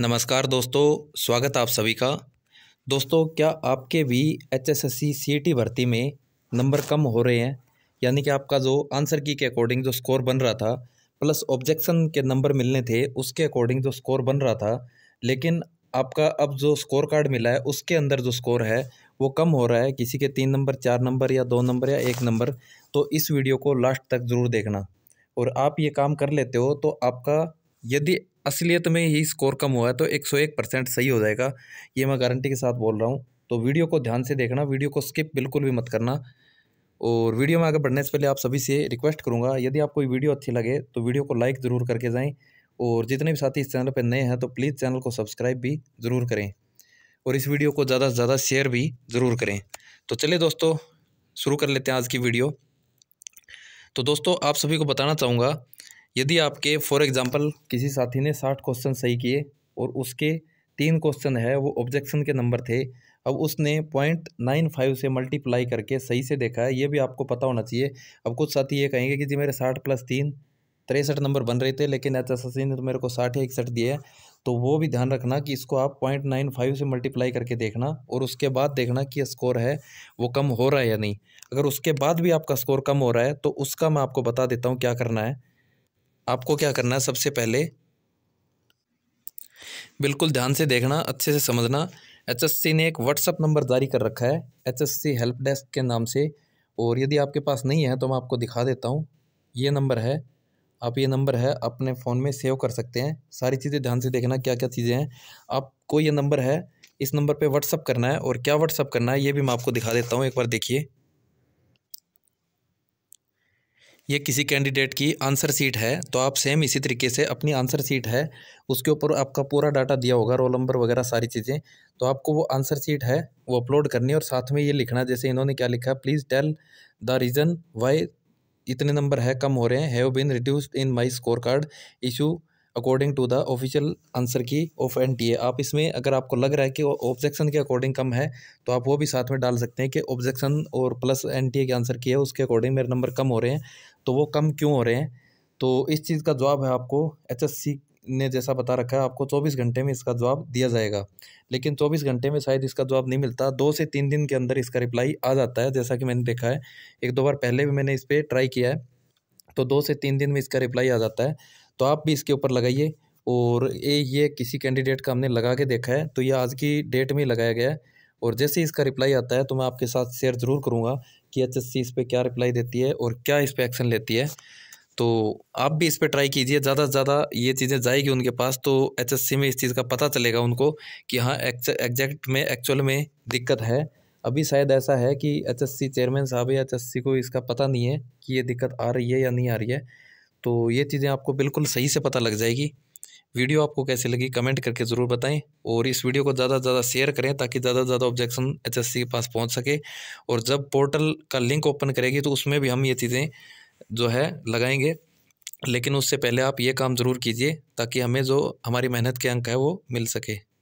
नमस्कार दोस्तों स्वागत आप सभी का दोस्तों क्या आपके भी H S S C C T भर्ती में नंबर कम हो रहे हैं यानी कि आपका जो आंसर की के अकॉर्डिंग जो स्कोर बन रहा था प्लस ऑब्जेक्शन के नंबर मिलने थे उसके अकॉर्डिंग जो स्कोर बन रहा था लेकिन आपका अब जो स्कोर कार्ड मिला है उसके अंदर जो स्कोर है वो कम हो रहा है किसी के तीन नंबर चार नंबर या दो नंबर या एक नंबर तो इस वीडियो को लास्ट तक ज़रूर देखना और आप ये काम कर लेते हो तो आपका यदि असलियत में यही स्कोर कम हुआ है तो 101 परसेंट सही हो जाएगा ये मैं गारंटी के साथ बोल रहा हूँ तो वीडियो को ध्यान से देखना वीडियो को स्किप बिल्कुल भी मत करना और वीडियो में आगे बढ़ने से पहले आप सभी से रिक्वेस्ट करूँगा यदि आपको वीडियो अच्छी लगे तो वीडियो को लाइक ज़रूर करके जाएँ और जितने भी साथी इस चैनल पर नए हैं तो प्लीज़ चैनल को सब्सक्राइब भी ज़रूर करें और इस वीडियो को ज़्यादा से ज़्यादा शेयर भी ज़रूर करें तो चलिए दोस्तों शुरू कर लेते हैं आज की वीडियो तो दोस्तों आप सभी को बताना चाहूँगा यदि आपके फॉर एग्ज़ाम्पल किसी साथी ने साठ क्वेश्चन सही किए और उसके तीन क्वेश्चन है वो ऑब्जेक्शन के नंबर थे अब उसने पॉइंट नाइन फाइव से मल्टीप्लाई करके सही से देखा है ये भी आपको पता होना चाहिए अब कुछ साथी ये कहेंगे कि जी मेरे साठ प्लस तीन तिरसठ नंबर बन रहे थे लेकिन एच एस एस ने तो मेरे को साठ या इकसठ दिया है तो वो भी ध्यान रखना कि इसको आप पॉइंट नाइन फाइव से मल्टीप्लाई करके देखना और उसके बाद देखना कि स्कोर है वो कम हो रहा है या नहीं अगर उसके बाद भी आपका स्कोर कम हो रहा है तो उसका मैं आपको बता देता हूँ क्या करना है आपको क्या करना है सबसे पहले बिल्कुल ध्यान से देखना अच्छे से समझना एचएससी ने एक व्हाट्सअप नंबर जारी कर रखा है एचएससी हेल्प डेस्क के नाम से और यदि आपके पास नहीं है तो मैं आपको दिखा देता हूँ ये नंबर है आप ये नंबर है अपने फ़ोन में सेव कर सकते हैं सारी चीज़ें ध्यान से देखना क्या क्या चीज़ें हैं आपको ये नंबर है इस नंबर पे व्हाट्सअप करना है और क्या व्हाट्सअप करना है ये भी मैं आपको दिखा देता हूँ एक बार देखिए ये किसी कैंडिडेट की आंसर सीट है तो आप सेम इसी तरीके से अपनी आंसर सीट है उसके ऊपर आपका पूरा डाटा दिया होगा रोल नंबर वगैरह सारी चीज़ें तो आपको वो आंसर सीट है वो अपलोड करनी है और साथ में ये लिखना जैसे इन्होंने क्या लिखा please tell the reason why इतने नंबर है कम हो रहे हैं have been reduced in my score card issue according to the official answer key of N T A आप इसमें अगर आपको लग रहा है कि ऑब्जेक्शन के अकॉर्डिंग कम है तो आप वो भी साथ में डाल सकते हैं कि ऑब्जेक्शन और प्लस एन टी ए के आंसर की है उसके अकॉर्डिंग मेरे नंबर कम हो रहे हैं तो वो कम क्यों हो रहे हैं तो इस चीज़ का जवाब है आपको एच एस सी ने जैसा बता रखा है आपको चौबीस घंटे में इसका जवाब दिया जाएगा लेकिन चौबीस घंटे में शायद इसका जवाब नहीं मिलता दो से तीन दिन के अंदर इसका रिप्लाई आ जाता है जैसा कि मैंने देखा है एक दो बार पहले भी मैंने इस पर ट्राई किया है तो दो से तीन दिन में इसका रिप्लाई आ जाता है तो आप भी इसके ऊपर लगाइए और ये ये किसी कैंडिडेट का हमने लगा के देखा है तो ये आज की डेट में लगाया गया है और जैसे इसका रिप्लाई आता है तो मैं आपके साथ शेयर ज़रूर करूँगा कि एच एस सी इस पर क्या रिप्लाई देती है और क्या इस पर एक्शन लेती है तो आप भी इस पर ट्राई कीजिए ज़्यादा से ज़्यादा ये चीज़ें जाएगी उनके पास तो एच एस सी में इस चीज़ का पता चलेगा उनको कि हाँ एग्जैक्ट में एक्चुअल में दिक्कत है अभी शायद ऐसा है कि एच एस सी चेयरमैन साहब या एच एस सी को इसका पता नहीं है कि ये दिक्कत आ रही है या नहीं आ रही है तो ये चीज़ें आपको बिल्कुल सही से पता लग जाएगी वीडियो आपको कैसी लगी कमेंट करके ज़रूर बताएं और इस वीडियो को ज़्यादा से ज़्यादा शेयर करें ताकि ज़्यादा से ज़्यादा ऑब्जेक्शन एचएससी के पास पहुंच सके और जब पोर्टल का लिंक ओपन करेगी तो उसमें भी हम ये चीज़ें जो है लगाएंगे लेकिन उससे पहले आप ये काम ज़रूर कीजिए ताकि हमें जो हमारी मेहनत के अंक है वो मिल सके